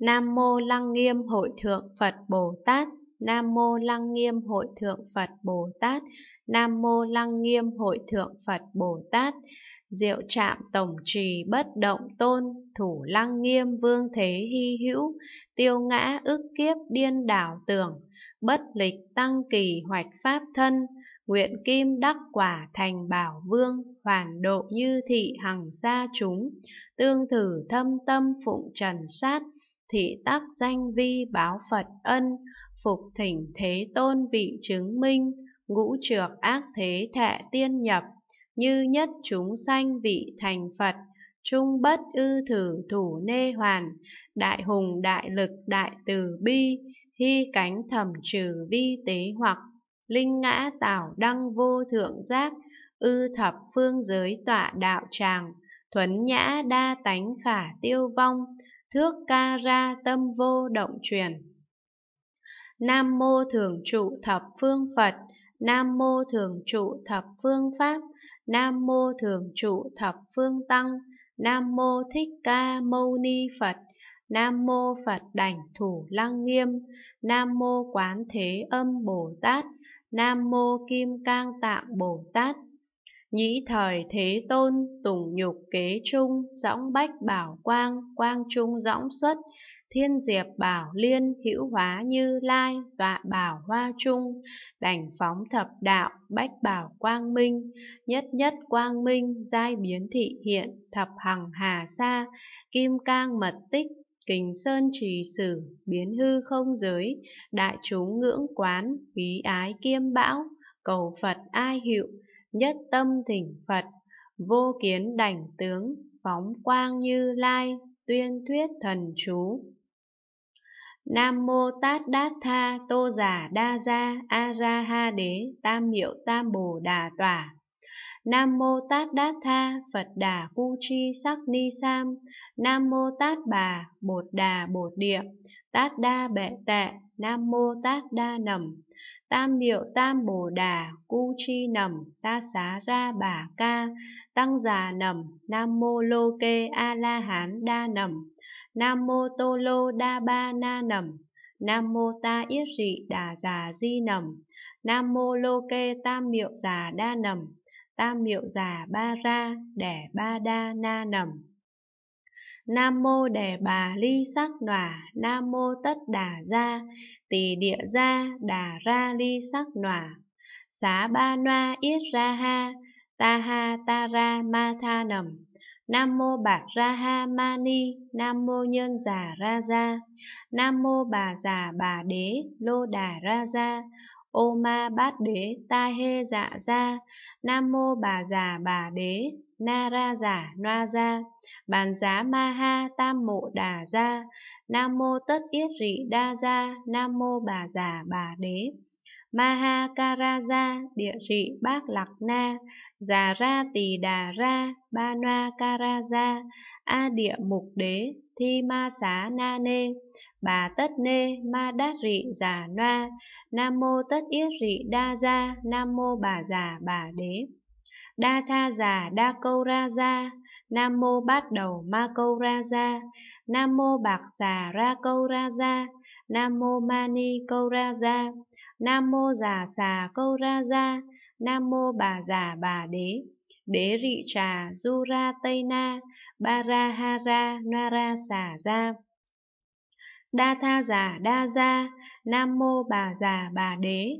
Nam Mô Lăng Nghiêm Hội Thượng Phật Bồ Tát Nam Mô Lăng Nghiêm Hội Thượng Phật Bồ Tát Nam Mô Lăng Nghiêm Hội Thượng Phật Bồ Tát Diệu Trạm Tổng Trì Bất Động Tôn Thủ Lăng Nghiêm Vương Thế Hy Hữu Tiêu Ngã ức kiếp điên đảo tưởng Bất lịch tăng kỳ hoạch pháp thân Nguyện kim đắc quả thành bảo vương Hoàn độ như thị hằng xa chúng Tương thử thâm tâm phụng trần sát thị tác danh vi báo Phật ân, phục thỉnh thế tôn vị chứng minh, ngũ trược ác thế thệ tiên nhập, như nhất chúng sanh vị thành Phật, trung bất ư thử thủ nê hoàn, đại hùng đại lực đại từ bi, hy cánh thẩm trừ vi tế hoặc, linh ngã tảo đăng vô thượng giác, ư thập phương giới tọa đạo tràng, thuấn nhã đa tánh khả tiêu vong, Thước ca ra tâm vô động truyền Nam mô thường trụ thập phương Phật Nam mô thường trụ thập phương Pháp, Nam mô thường trụ thập phương Tăng, Nam mô Thích Ca Mâu Ni Phật, Nam mô Phật Đảnh Thủ Lăng Nghiêm, Nam mô Quán Thế Âm Bồ Tát, Nam mô Kim Cang Tạng Bồ Tát, Nhĩ thời thế tôn, tùng nhục kế trung, dõng bách bảo quang, quang trung dõng xuất, thiên diệp bảo liên, hữu hóa như lai, tọa bảo hoa trung, đảnh phóng thập đạo, bách bảo quang minh, nhất nhất quang minh, giai biến thị hiện, thập hằng hà sa, kim cang mật tích, kình sơn trì sử, biến hư không giới, đại chúng ngưỡng quán, quý ái kiêm bão, cầu Phật ai hiệu, nhất tâm thỉnh Phật, vô kiến đảnh tướng, phóng quang như lai, tuyên thuyết thần chú. Nam mô Tát Đát Tha Tô Giả Đa Gia A Ra Ha Đế Tam Miệu Tam Bồ Đà Tỏa Nam mô Tát Đát Tha Phật Đà Cu Chi Sắc Ni Sam. Nam mô Tát Bà Bột Đà Bột Địa. Tát Đa Bệ Tệ. Nam mô Tát Đa Nầm. Tam Miệu Tam Bồ Đà Cu Chi Nầm. Ta Xá Ra Bà Ca. Tăng Già Nầm. Nam mô Lô Kê A La Hán Đa Nầm. Nam mô Tô Lô Đa Ba Na Nầm. Nam mô ta yết rị đà già di nầm. Nam mô lô kê tam miệu già đa nầm tam miệu già ba ra đẻ ba đa na nầm nam mô đề bà ly sắc nòa nam mô tất đà gia tỳ địa gia đà ra ly sắc nòa xá ba noa yết ra ha ta ha ta ra ma tha nầm nam mô bạc ra ha ma ni nam mô nhân già ra ra nam mô bà già bà đế lô đà ra ra ô ma bát đế ta hê dạ gia nam mô bà già bà đế na ra giả noa gia bàn giá ma ha tam mộ đà gia nam mô tất yết rị đa gia nam mô bà già bà đế Mahakaraja địa rị Bác Lạc Na, Già Ra Tỳ Đà Ra, Ba Na Karaja, A Địa Mục Đế, Thi Ma Xá Na Nê, Bà Tất Nê Ma Đát Rị Già Na, Nam Mô Tất Yết Rị Đa Gia, Nam Mô Bà Già Bà Đế. Đa tha già đa câu ra ra, Nam mô bát đầu ma câu ra ra, Nam mô bạc xà ra câu ra ra, Nam mô mani câu ra ra, Nam mô già xà câu ra ra, Nam mô bà già bà đế. Đế rị trà du ra tây na, ba ra ha ra, na ra xả ra đa tha già đa gia nam mô bà già bà đế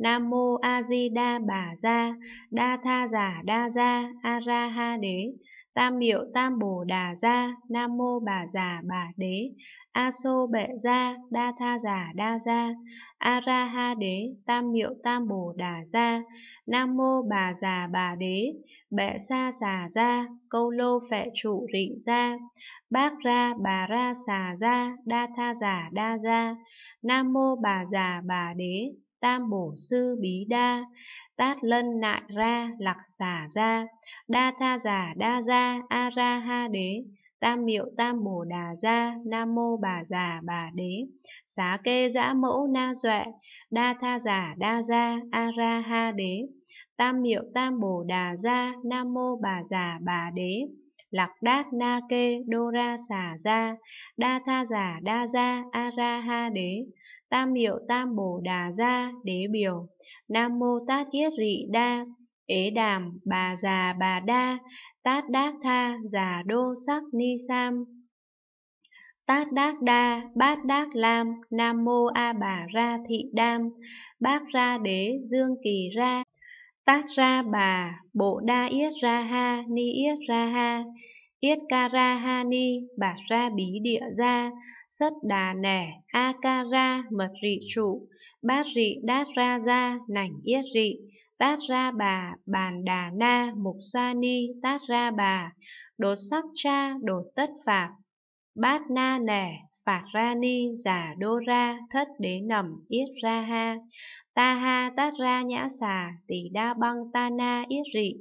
Nam mô A Di Đà Bà Gia, Đa Tha Giả Đa Gia, A Ra Ha Đế, Tam Miệu Tam Bồ Đà Gia, Nam mô Bà Già Bà Đế, A Sô Bệ Gia, Đa Tha Giả Đa Gia, A Ra Ha Đế, Tam Miệu Tam Bồ Đà Gia, Nam mô Bà Già Bà Đế, Bệ Sa Xà Gia, Câu Lô Phệ Trụ Rị Gia, Bác Ra Bà Ra Xà Gia, Đa Tha Giả Đa Gia, Nam mô Bà Già Bà Đế, tam bổ sư bí đa, tát lân nại ra, lạc xả ra, đa tha giả đa ra, a ra ha đế, tam miệu tam bổ đà ra, nam mô bà già bà đế, xá kê dã mẫu na duệ, đa tha giả đa ra, a ra ha đế, tam miệu tam bổ đà ra, nam mô bà già bà đế, lạc đát na kê đô ra Xà ra đa tha giả đa Ra a ra ha đế tam hiệu tam bồ đà Ra đế biểu nam mô tát yết rị đa ế đàm bà già bà đa tát Đát tha già đô sắc ni sam Tát Đát Đa, Bát Đát Lam, Nam Mô A Bà Ra Thị Đam, Bác Ra Đế, Dương Kỳ Ra, Tát ra bà, bộ đa yết ra ha, ni yết ra ha, yết ca ra ha ni, bạt ra bí địa ra, sất đà nẻ, a ca ra, mật rị trụ, bát rị đát ra ra, nảnh yết rị, tát ra bà, bàn đà na, mục sa ni, tát ra bà, đột sắc cha, đột tất phạt, bát na nẻ, Phạt Ra Ni, Giả Đô Ra, Thất Đế Nẩm, Yết Ra Ha, Ta Ha Tát Ra Nhã Xà, Tỷ Đa Băng Ta Na Yết Rị,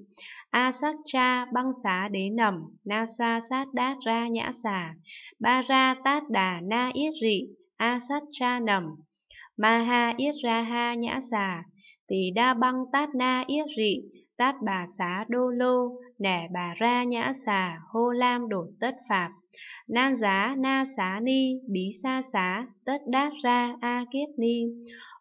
A Sắc Cha Băng Xá Đế Nẩm, Na Xoa Sát Đát Ra Nhã Xà, Ba Ra Tát Đà Na Yết Rị, A Sát Cha Nẩm, ma ha yết ra ha nhã xà tỳ đa băng tát na yết rị tát bà xá đô lô nẻ bà ra nhã xà hô lam đổ tất phạp nan giá na xá ni bí xa xá tất đát ra a kiết ni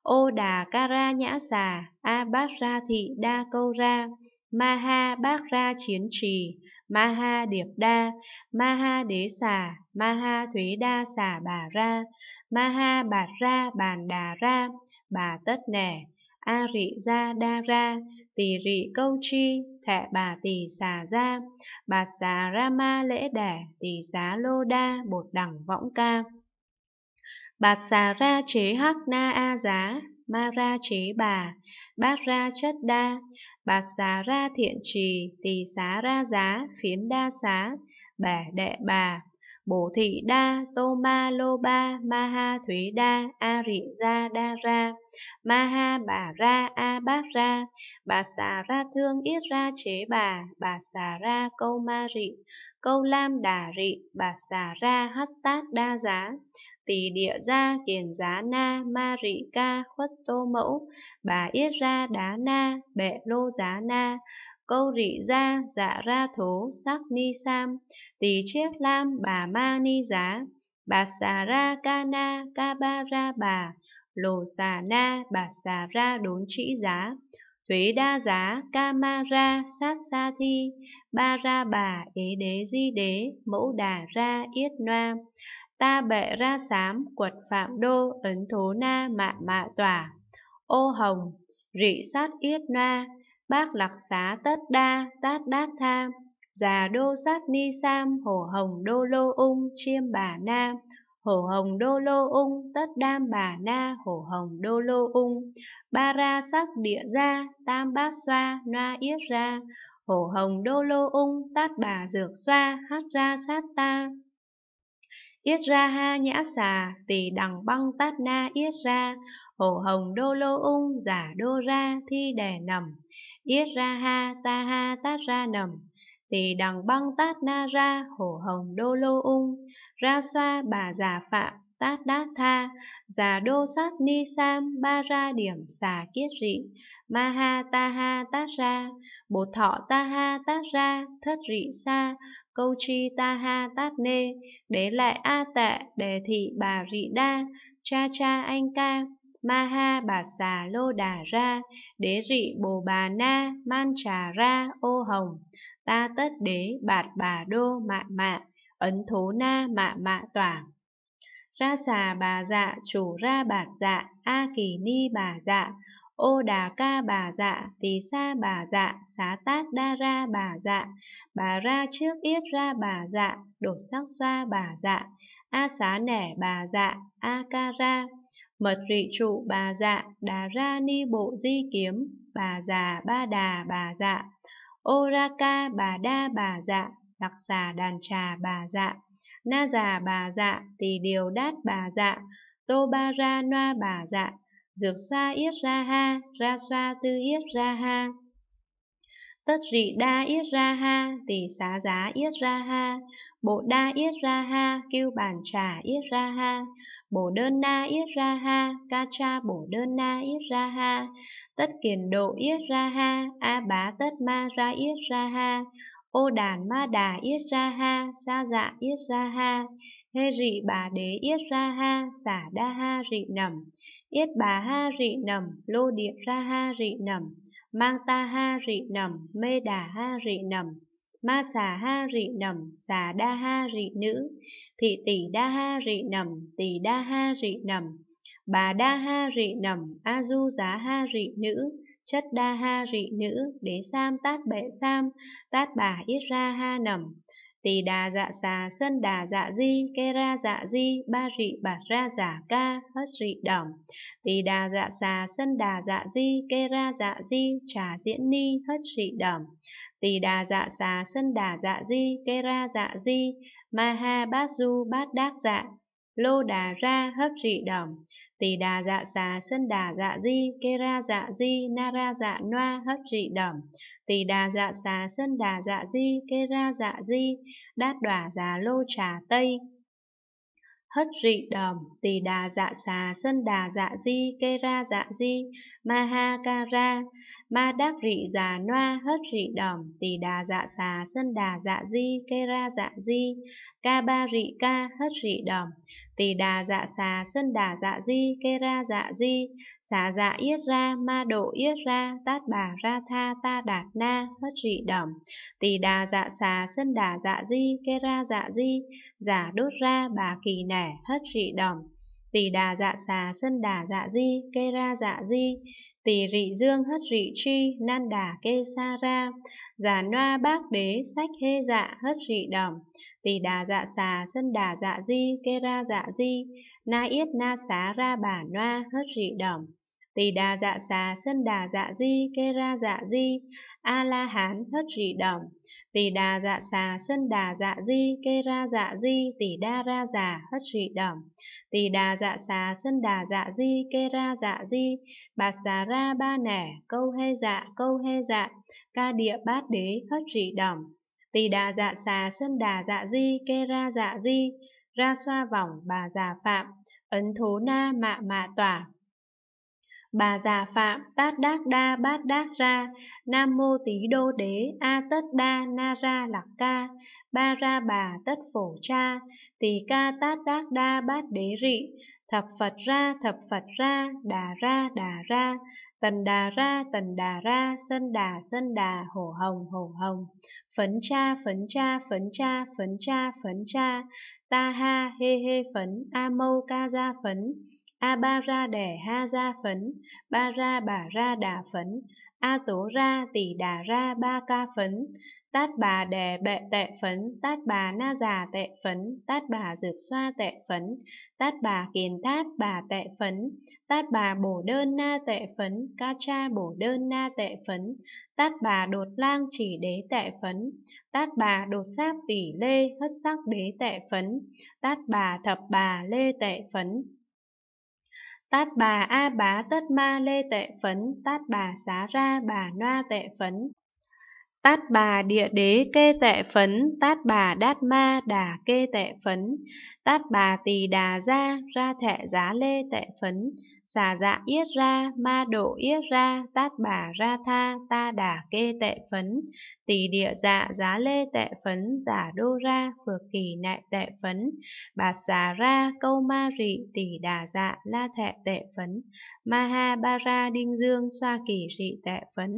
ô đà ca ra nhã xà a bát ra thị đa câu ra Maha Bác Ra Chiến Trì, Maha Điệp Đa, Maha Đế Xà, Maha Thuế Đa Xà Bà Ra, Maha Bạt Ra Bàn Đà Ra, Bà Tất Nẻ, A Rị Gia Đa Ra, Tỳ Rị Câu Chi, Thẹ Bà Tỳ Xà ra, Bà Xà Rama Lễ Đẻ, Tỳ Xá Lô Đa, Bột Đẳng Võng Ca. Bạt xà ra chế hắc na a giá, ma ra chế bà, bát ra chất đa, bạt xá ra thiện trì, tỳ xá ra giá, phiến đa xá, bà đệ bà, Bồ Thị Đa, Tô Ma Lô Ba, Ma Ha Thủy Đa, A Rị Gia Đa Ra, Ma Ha Bà Ra, A Bát Ra, Bà Xà Ra Thương Yết Ra Chế Bà, Bà Xà Ra Câu Ma Rị, Câu Lam Đà Rị, Bà Xà Ra Hắt Tát Đa Giá, Tỳ Địa Gia Kiền Giá Na, Ma Rị Ca Khuất Tô Mẫu, Bà Yết Ra Đá Na, Bệ Lô Giá Na, câu rị ra dạ ra thố sắc ni sam tỳ chiết lam bà ma ni giá bà xà ra ca na ca ba ra bà lồ xà na bà xà ra đốn trĩ giá thuế đa giá ca ma ra sát sa thi ba ra bà ế đế di đế mẫu đà ra yết noa ta bệ ra sám quật phạm đô ấn thố na mạ mạ tỏa ô hồng rị sát yết noa Bác lạc xá tất đa, tát đát tha, già đô sát ni sam, hồ hồng đô lô ung, chiêm bà na, hồ hồng đô lô ung, tất đam bà na, hồ hồng đô lô ung, ba ra sắc địa ra, tam bát xoa, noa yết ra, hồ hồng đô lô ung, tát bà dược xoa, hát ra sát ta. Yết ra ha nhã xà, tỳ đằng băng tát na yết ra, hồ hồng đô lô ung giả đô ra thi đẻ nầm. Yết ra ha ta ha tát ra nầm, tỳ đằng băng tát na ra, hồ hồng đô lô ung, ra xoa bà già phạm, tát đát tha già đô sát ni sam ba ra điểm xà kiết rị ma ha ta ha tát ra bồ thọ ta ha tát ra thất rị sa câu chi ta ha tát nê đế lại a tạ đề thị bà rị đa cha cha anh ca ma ha bà xà lô đà ra đế rị bồ bà na man trà ra ô hồng ta tất đế bạt bà đô mạ mạ ấn thố na mạ mạ toảng ra xà bà dạ chủ ra bạt dạ a kỳ ni bà dạ ô đà ca bà dạ tỳ sa bà dạ xá tát đa ra bà dạ bà ra trước yết ra bà dạ đột sắc xoa bà dạ a xá nẻ bà dạ a ca ra mật rị trụ bà dạ đà ra ni bộ di kiếm bà già dạ, ba đà bà dạ ô ra ca bà đa bà dạ đặc xà đàn trà bà dạ Na già bà dạ, tỳ điều đát bà dạ, tô ba ra noa bà dạ, dược xoa yết ra ha, ra xoa tư yết ra ha. Tất rị đa yết ra ha, tỷ xá giá yết ra ha, bộ đa yết ra ha, kêu bản trà yết ra ha, bổ đơn na yết ra ha, ca cha bổ đơn na yết ra ha, tất kiền độ yết ra ha, a bá tất ma ra yết ra ha, Ô Đàn Ma Đà Yết Ra Ha, Sa Dạ Yết Ra Ha, Hê Rị Bà Đế Yết Ra Ha, Xả Đa Ha Rị Nẩm, Yết Bà Ha Rị Nẩm, Lô Địa Ra Ha Rị Nẩm, Mang Ta Ha Rị Nẩm, Mê Đà Ha Rị Nẩm, Ma xà ha rị nẩm, xà đa ha rị nữ, thị tỷ đa ha rị nẩm, tỷ đa ha rị nẩm, bà đa ha rị nẩm, a du giá ha rị nữ, chất đa ha rị nữ đế sam tát bệ sam tát bà ít ra ha nẩm tỳ đà dạ xà sân đà dạ di kê ra dạ di ba rị bạt ra giả dạ ca hất rị đỏng tỳ đà dạ xà sân đà dạ di kê ra dạ di trà diễn ni hất rị đỏng tỳ đà dạ xà sân đà dạ di kê ra dạ di ma ha bát du bát đắc dạ lô đà ra hất rị đầm tỳ đà dạ xà sân đà dạ di kê ra dạ di na ra dạ noa hất rị đầm tỳ đà dạ xà sân đà dạ di kê ra dạ di đát đỏa già dạ lô trà tây hất rị đầm tỳ đà dạ xà sân đà dạ di kê ra dạ di ma ha ca ra ma đắc rị già dạ noa hất rị đầm tỳ đà dạ xà sân đà dạ di kê ra dạ di ca ba rị ca hất rị đầm Tỳ đà dạ xà, sân đà dạ di, kê ra dạ di, xà dạ yết ra, ma độ yết ra, tát bà ra tha ta đạt na, hất rị đẩm. Tỳ đà dạ xà, sân đà dạ di, kê ra dạ di, giả đốt ra bà kỳ nẻ, hất rị đẩm tỳ đà dạ xà sân đà dạ di kê ra dạ di tỳ rị dương hất rị chi nan đà kê sa ra già noa bác đế sách hê dạ hất rị đồng tỳ đà dạ xà sân đà dạ di kê ra dạ di na yết na xá ra bà noa hất rị đồng tỳ đà dạ xà sân đà dạ di kê ra dạ di a la hán hất rì đầm tỳ đà dạ xà sân đà dạ di kê ra dạ di tỳ đa ra dạ hất rì đầm tỳ đà dạ xà sân đà dạ di kê ra dạ di bà xà ra ba nẻ câu hê dạ câu hê dạ ca địa bát đế hất rì đầm tỳ đà dạ xà sân đà dạ di kê ra dạ di ra xoa vòng bà già phạm ấn thố na mạ mạ tỏa Bà già phạm tát đát đa bát đát ra, Nam mô tí đô đế a tất đa na ra lạc ca, Ba ra bà tất phổ cha, tỳ ca tát đát đa bát đế rị, Thập Phật ra thập Phật ra, đà ra đà ra, Tần đà ra tần đà ra, sân đà sân đà hổ hồng hổ hồng, Phấn cha phấn cha phấn cha phấn cha phấn cha, Ta ha he he phấn, a mâu ca gia phấn, A ba ra đề ha ra phấn, ba ra bà ra đà phấn, A tố ra tỷ đà ra ba ca phấn, tát bà đề bệ tệ phấn, tát bà na già tệ phấn, tát bà dược xoa tệ phấn, tát bà kiền tát bà tệ phấn, tát bà bổ đơn na tệ phấn, ca cha bổ đơn na tệ phấn, tát bà đột lang chỉ đế tệ phấn, tát bà đột sáp tỷ lê hất sắc đế tệ phấn, tát bà thập bà lê tệ phấn, Tát bà A Bá Tất Ma Lê Tệ Phấn, Tát bà Xá Ra Bà Noa Tệ Phấn, Tát bà địa đế kê tệ phấn, tát bà đát ma đà kê tệ phấn, tát bà tỳ đà ra, ra thệ giá lê tệ phấn, xà dạ yết ra, ma độ yết ra, tát bà ra tha, ta đà kê tệ phấn, tỳ địa dạ giá lê tệ phấn, giả đô ra, phược kỳ nại tệ phấn, bà xà ra, câu ma rị, tỳ đà dạ, la thệ tệ phấn, ma ha ba ra đinh dương, xoa kỳ rị tệ phấn,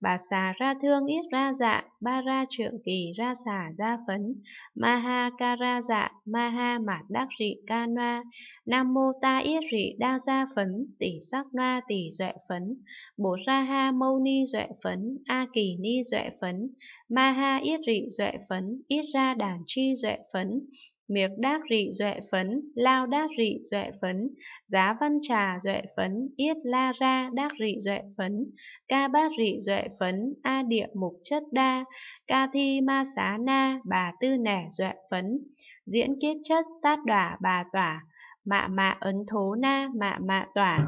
bà xà ra thương yết ra ra dạ, ba ra trượng kỳ ra xả ra phấn, ma ca ra dạ, ma ha mạt đắc rị ca noa, nam mô ta yết rị đa ra phấn, tỷ sắc noa tỷ duệ phấn, bồ ra ha mâu ni duệ phấn, a kỳ ni duệ phấn, ma ha yết rị duệ phấn, yết ra đàn chi duệ phấn, miệng đát rị duệ phấn, lao đát rị duệ phấn, giá văn trà duệ phấn, yết la ra đát rị duệ phấn, ca bát rị duệ phấn, a địa mục chất đa, ca thi ma xá na, bà tư nẻ duệ phấn, diễn kết chất tát đỏa bà tỏa, mạ mạ ấn thố na, mạ mạ tỏa.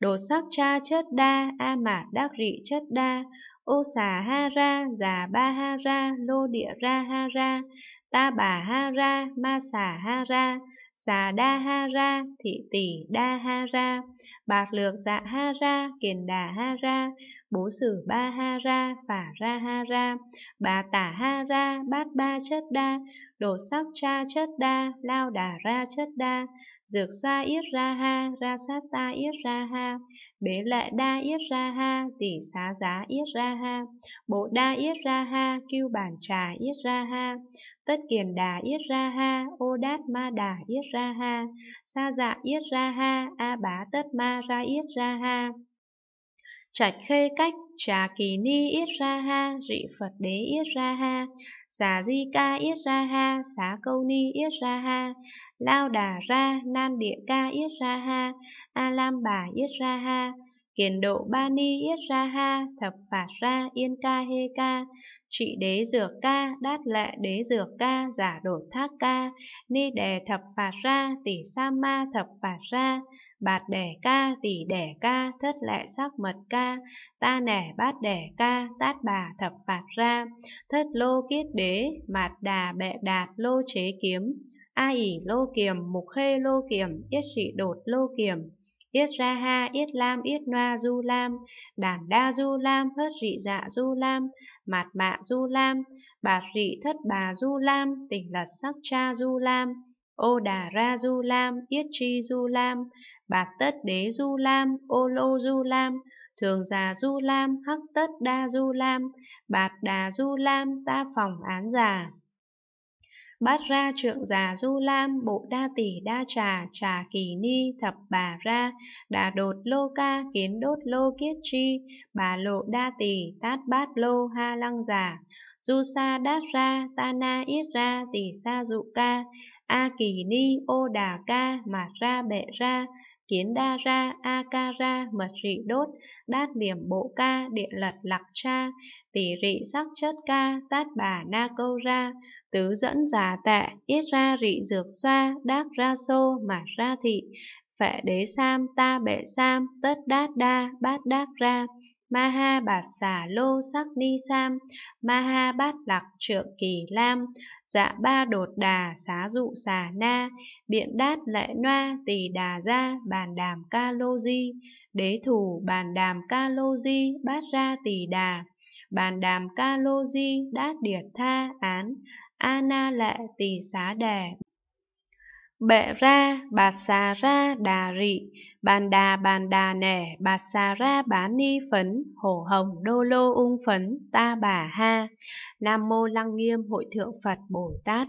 Đồ sắc cha chất đa, a mạt đắc rị chất đa, Ô xà ha ra, già ba ha ra, lô địa ra ha ra, ta bà ha ra, ma xà ha ra, xà đa ha ra, thị tỷ đa ha ra, bạc lược dạ ha ra, kiền đà ha ra, bố sử ba ha ra, phả ra ha ra, bà tả ha ra, bát ba chất đa, đồ sắc cha chất đa, lao đà ra chất đa, dược xoa yết ra ha, ra sát ta yết ra ha, bế lệ đa yết ra ha, tỷ xá giá yết ra ha bồ đa yết ra ha kiêu bản trà yết ra ha tất kiền đà yết ra ha ô đát ma đà yết ra ha sa dạ yết ra ha a bá tất ma ra yết ra ha Trạch khê cách, trà kỳ ni yết ra ha, rị Phật đế yết ra ha, xà di ca yết ra ha, xá câu ni yết ra ha, lao đà ra, nan địa ca yết ra ha, a lam bà yết ra ha, Kiền độ ba ni yết ra ha, thập phạt ra yên ca hê ca, trị đế dược ca, đát lệ đế dược ca, giả đột thác ca, ni đề thập phạt ra, tỷ sa ma thập phạt ra, bạt đề ca, tỷ đề ca, thất lệ sắc mật ca, ta nẻ bát đề ca, tát bà thập phạt ra, thất lô kiết đế, mạt đà bệ đạt lô chế kiếm, a ỉ lô kiềm, mục khê lô kiềm, yết trị đột lô kiềm, Yết Ra Ha, Yết Lam, Yết Noa Du Lam, Đản Đa Du Lam, Hớt Rị Dạ Du Lam, Mạt Mạ Du Lam, Bạt Rị Thất Bà Du Lam, Tỉnh Lật Sắc Cha Du Lam, Ô Đà Ra Du Lam, Yết Tri Du Lam, Bạt Tất Đế Du Lam, Ô Lô Du Lam, Thường Già Du Lam, Hắc Tất Đa Du Lam, Bạt Đà Du Lam, Ta Phòng Án Già. Bát ra trượng già du lam, bộ đa tỷ đa trà, trà kỳ ni, thập bà ra, đà đột lô ca, kiến đốt lô kiết chi, bà lộ đa tỷ, tát bát lô ha lăng giả, du sa đát ra, ta na ít ra, tỷ sa dụ ca, a kỳ ni, ô đà ca, mạt ra bệ ra, kiến đa ra a ca ra mật rị đốt đát liềm bộ ca địa lật lạc cha tỷ rị sắc chất ca tát bà na câu ra tứ dẫn già tạ yết ra rị dược xoa đác ra xô mạt ra thị phệ đế sam ta bệ sam tất đát đa bát đát ra Maha Bạt Xà Lô Sắc Ni Sam, Maha Bát Lạc Trượng Kỳ Lam, Dạ Ba Đột Đà Xá Dụ Xà Na, Biện Đát Lệ Noa Tỳ Đà Gia Bàn Đàm Ca Lô Di, Đế Thủ Bàn Đàm Ca Lô Di Bát Ra Tỳ Đà. Bàn đàm ca lô di đát điệt tha án, a na lệ tỳ xá đề bệ ra bà xà ra đà rị bàn đà bàn đà nẻ bà xà ra bán ni phấn hổ hồng đô lô ung phấn ta bà ha nam mô lăng nghiêm hội thượng phật bồ tát